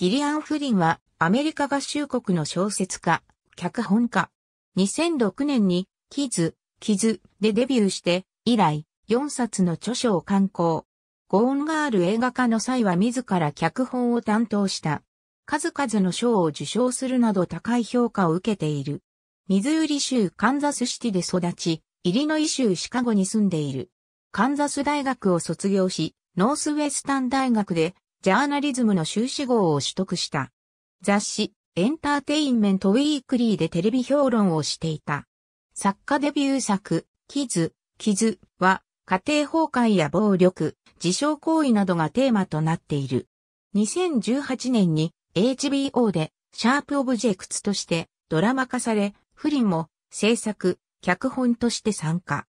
ギリアン・フリンはアメリカ合衆国の小説家、脚本家。2006年に、キズ、キズでデビューして、以来、4冊の著書を刊行。ゴーンガール映画化の際は自ら脚本を担当した。数々の賞を受賞するなど高い評価を受けている。ミズーリ州カンザスシティで育ち、イリノイ州シカゴに住んでいる。カンザス大学を卒業し、ノースウェスタン大学でジャーナリズムの修士号を取得した。雑誌、エンターテインメントウィークリーでテレビ評論をしていた。作家デビュー作、キズ、キズは、家庭崩壊や暴力、自傷行為などがテーマとなっている。2018年に HBO で、シャープオブジェクツとしてドラマ化され、不倫も制作、脚本として参加。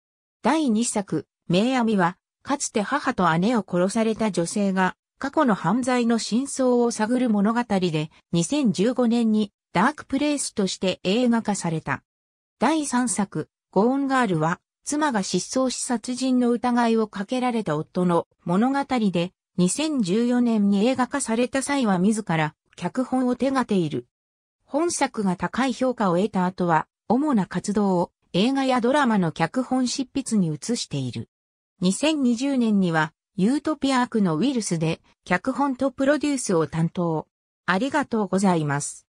第2作、名闇は、かつて母と姉を殺された女性が過去の犯罪の真相を探る物語で、2015年にダークプレイスとして映画化された。第3作、ゴーンガールは、妻が失踪し殺人の疑いをかけられた夫の物語で、2014年に映画化された際は自ら脚本を手がている。本作が高い評価を得た後は、主な活動を映画やドラマの脚本執筆に移している。2020年にはユートピアークのウィルスで脚本とプロデュースを担当。ありがとうございます。